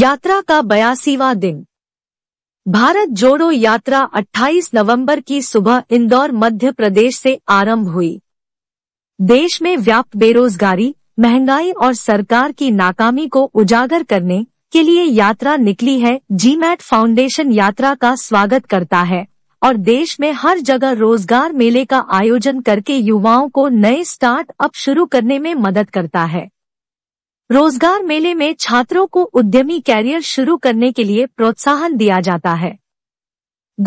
यात्रा का बयासीवा दिन भारत जोड़ो यात्रा 28 नवंबर की सुबह इंदौर मध्य प्रदेश से आरंभ हुई देश में व्याप्त बेरोजगारी महंगाई और सरकार की नाकामी को उजागर करने के लिए यात्रा निकली है जीमैट फाउंडेशन यात्रा का स्वागत करता है और देश में हर जगह रोजगार मेले का आयोजन करके युवाओं को नए स्टार्ट अप शुरू करने में मदद करता है रोजगार मेले में छात्रों को उद्यमी कैरियर शुरू करने के लिए प्रोत्साहन दिया जाता है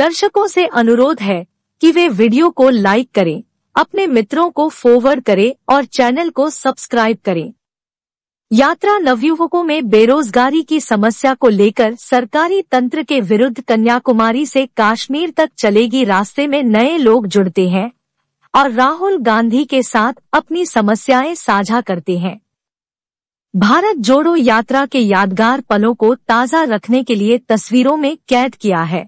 दर्शकों से अनुरोध है कि वे वीडियो को लाइक करें अपने मित्रों को फॉरवर्ड करें और चैनल को सब्सक्राइब करें यात्रा नवयुवकों में बेरोजगारी की समस्या को लेकर सरकारी तंत्र के विरुद्ध कन्याकुमारी से कश्मीर तक चलेगी रास्ते में नए लोग जुड़ते हैं और राहुल गांधी के साथ अपनी समस्याएं साझा करते हैं भारत जोड़ो यात्रा के यादगार पलों को ताज़ा रखने के लिए तस्वीरों में कैद किया है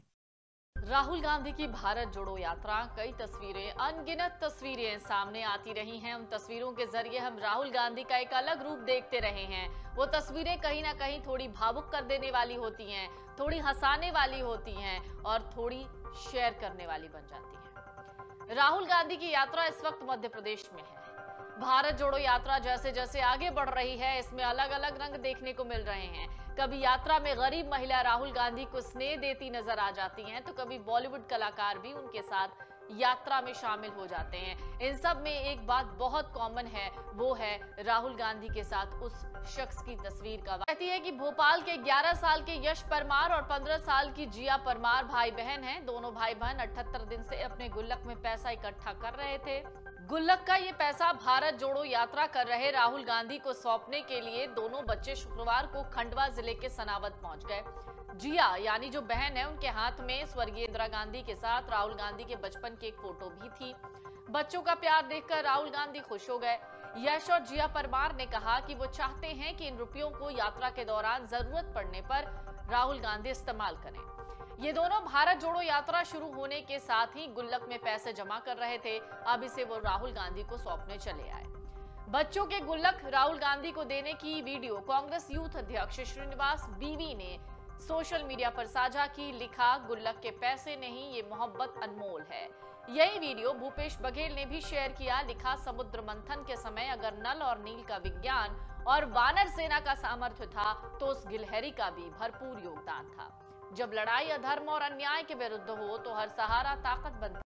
राहुल गांधी की भारत जोड़ो यात्रा कई तस्वीरें अनगिनत तस्वीरें सामने आती रही हैं उन तस्वीरों के जरिए हम राहुल गांधी का एक अलग रूप देखते रहे हैं वो तस्वीरें कहीं ना कहीं थोड़ी भावुक कर देने वाली होती हैं थोड़ी हंसाने वाली होती हैं और थोड़ी शेयर करने वाली बन जाती है राहुल गांधी की यात्रा इस वक्त मध्य प्रदेश में है भारत जोड़ो यात्रा जैसे जैसे आगे बढ़ रही है इसमें अलग अलग रंग देखने को मिल रहे हैं कभी यात्रा में गरीब महिला राहुल गांधी को स्नेह देती नजर आ जाती हैं तो कभी बॉलीवुड कलाकार भी उनके साथ यात्रा में शामिल हो जाते हैं इन सब में एक बात बहुत कॉमन है वो है राहुल गांधी के साथ उस शख्स की तस्वीर का कहती है कि भोपाल के 11 साल के यश परमार और 15 साल की जिया परमार भाई बहन हैं दोनों भाई बहन 78 दिन से अपने गुल्लक में पैसा इकट्ठा कर रहे थे गुल्लक का ये पैसा भारत जोड़ो यात्रा कर रहे राहुल गांधी को सौंपने के लिए दोनों बच्चे शुक्रवार को खंडवा जिले के सनावत पहुंच गए जिया यानी जो बहन है उनके हाथ में स्वर्गीय इंदिरा गांधी के साथ राहुल गांधी के बचपन की एक फोटो भी थी बच्चों का प्यार देखकर राहुल गांधी खुश हो गए यश और जिया परमार ने कहा कि वो चाहते हैं कि इन रुपयों को यात्रा के दौरान जरूरत पड़ने पर राहुल गांधी इस्तेमाल करें ये दोनों भारत जोड़ो यात्रा शुरू होने के साथ ही गुल्लक में पैसे जमा कर रहे थे अब इसे वो राहुल गांधी को सौंपने चले आए बच्चों के गुल्लक राहुल गांधी को देने की वीडियो कांग्रेस यूथ अध्यक्ष श्रीनिवास बीवी ने सोशल मीडिया पर साझा की लिखा गुल्लक के पैसे नहीं ये मोहब्बत अनमोल है यही वीडियो भूपेश बघेल ने भी शेयर किया लिखा समुद्र मंथन के समय अगर नल और नील का विज्ञान और वानर सेना का सामर्थ्य था तो उस गिलहरी का भी भरपूर योगदान था जब लड़ाई अधर्म और अन्याय के विरुद्ध हो तो हर सहारा ताकत बनता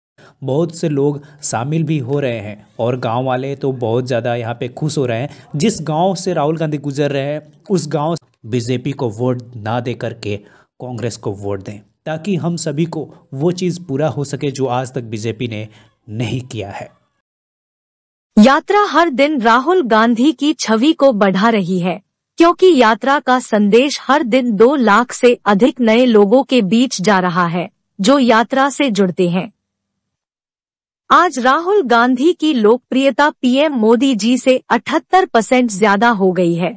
बहुत से लोग शामिल भी हो रहे हैं और गांव वाले तो बहुत ज़्यादा यहाँ पे खुश हो रहे हैं जिस गांव से राहुल गांधी गुजर रहे हैं उस गांव बीजेपी को वोट ना दे करके कांग्रेस को वोट दें ताकि हम सभी को वो चीज़ पूरा हो सके जो आज तक बीजेपी ने नहीं किया है यात्रा हर दिन राहुल गांधी की छवि को बढ़ा रही है क्योंकि यात्रा का संदेश हर दिन दो लाख से अधिक नए लोगों के बीच जा रहा है जो यात्रा से जुड़ते हैं आज राहुल गांधी की लोकप्रियता पीएम मोदी जी से 78 परसेंट ज्यादा हो गई है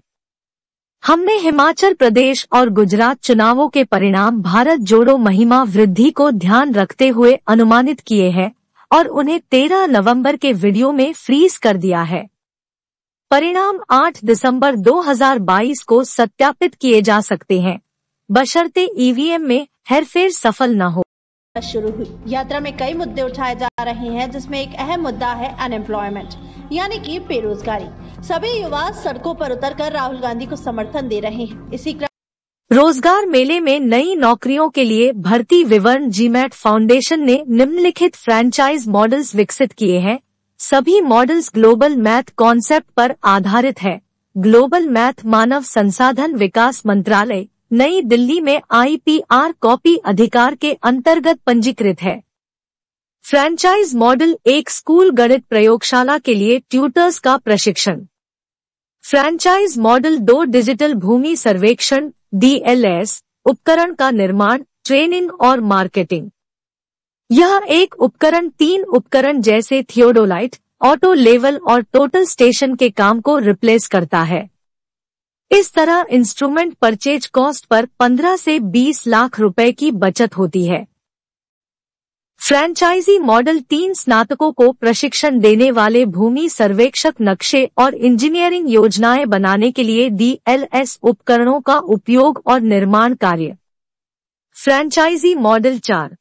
हमने हिमाचल प्रदेश और गुजरात चुनावों के परिणाम भारत जोड़ो महिमा वृद्धि को ध्यान रखते हुए अनुमानित किए हैं और उन्हें 13 नवंबर के वीडियो में फ्रीज कर दिया है परिणाम 8 दिसंबर 2022 को सत्यापित किए जा सकते हैं बशर्ते ईवीएम में हेरफेर सफल न हो शुरू हुई यात्रा में कई मुद्दे उठाए जा रहे हैं जिसमें एक अहम मुद्दा है अनएम्प्लॉयमेंट यानी कि बेरोजगारी सभी युवा सड़कों पर उतरकर राहुल गांधी को समर्थन दे रहे हैं इसी क्रम रोजगार मेले में नई नौकरियों के लिए भर्ती विवरण जीमैट फाउंडेशन ने निम्नलिखित फ्रेंचाइज मॉडल्स विकसित किए हैं सभी मॉडल्स ग्लोबल मैथ कॉन्सेप्ट पर आधारित है ग्लोबल मैथ मानव संसाधन विकास मंत्रालय नई दिल्ली में आईपीआर कॉपी अधिकार के अंतर्गत पंजीकृत है फ्रेंचाइज मॉडल एक स्कूल गणित प्रयोगशाला के लिए ट्यूटर्स का प्रशिक्षण फ्रेंचाइज मॉडल दो डिजिटल भूमि सर्वेक्षण डीएलएस उपकरण का निर्माण ट्रेनिंग और मार्केटिंग यह एक उपकरण तीन उपकरण जैसे थियोडोलाइट ऑटो लेवल और टोटल स्टेशन के काम को रिप्लेस करता है इस तरह इंस्ट्रूमेंट परचेज कॉस्ट पर 15 से 20 लाख रुपए की बचत होती है फ्रेंचाइजी मॉडल तीन स्नातकों को प्रशिक्षण देने वाले भूमि सर्वेक्षक नक्शे और इंजीनियरिंग योजनाएं बनाने के लिए डीएलएस उपकरणों का उपयोग और निर्माण कार्य फ्रेंचाइजी मॉडल चार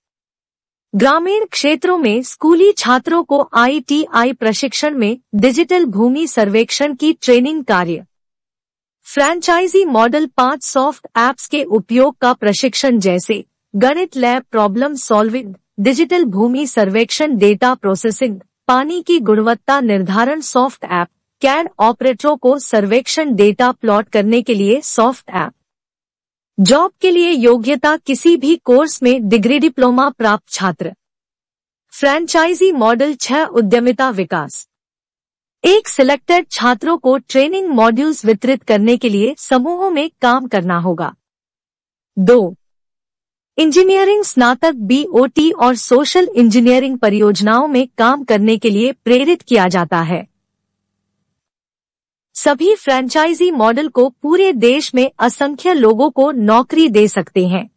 ग्रामीण क्षेत्रों में स्कूली छात्रों को आईटीआई प्रशिक्षण में डिजिटल भूमि सर्वेक्षण की ट्रेनिंग कार्य फ्रेंचाइजी मॉडल पांच सॉफ्ट एप्स के उपयोग का प्रशिक्षण जैसे गणित लैब प्रॉब्लम सॉल्विंग डिजिटल भूमि सर्वेक्षण डेटा प्रोसेसिंग पानी की गुणवत्ता निर्धारण सॉफ्ट ऐप कैड ऑपरेटरों को सर्वेक्षण डेटा प्लॉट करने के लिए सॉफ्ट ऐप जॉब के लिए योग्यता किसी भी कोर्स में डिग्री डिप्लोमा प्राप्त छात्र फ्रेंचाइजी मॉडल छह उद्यमिता विकास एक सिलेक्टेड छात्रों को ट्रेनिंग मॉड्यूल्स वितरित करने के लिए समूहों में काम करना होगा दो इंजीनियरिंग स्नातक बीओटी और सोशल इंजीनियरिंग परियोजनाओं में काम करने के लिए प्रेरित किया जाता है सभी फ्रेंचाइजी मॉडल को पूरे देश में असंख्य लोगों को नौकरी दे सकते हैं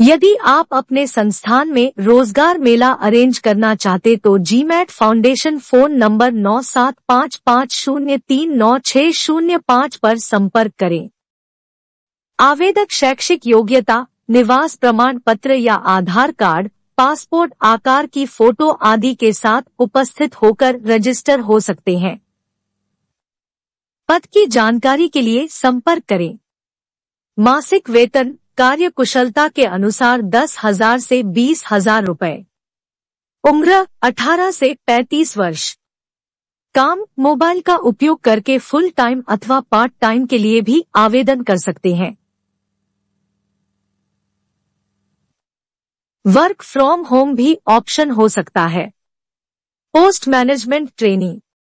यदि आप अपने संस्थान में रोजगार मेला अरेंज करना चाहते तो जीमैट फाउंडेशन फोन नंबर नौ सात पाँच पाँच शून्य तीन नौ छः शून्य पाँच पर संपर्क करें आवेदक शैक्षिक योग्यता निवास प्रमाण पत्र या आधार कार्ड पासपोर्ट आकार की फोटो आदि के साथ उपस्थित होकर रजिस्टर हो सकते हैं पद की जानकारी के लिए संपर्क करें मासिक वेतन कार्य कुशलता के अनुसार दस हजार से बीस हजार रूपए उम्र 18 से 35 वर्ष काम मोबाइल का उपयोग करके फुल टाइम अथवा पार्ट टाइम के लिए भी आवेदन कर सकते हैं वर्क फ्रॉम होम भी ऑप्शन हो सकता है पोस्ट मैनेजमेंट ट्रेनिंग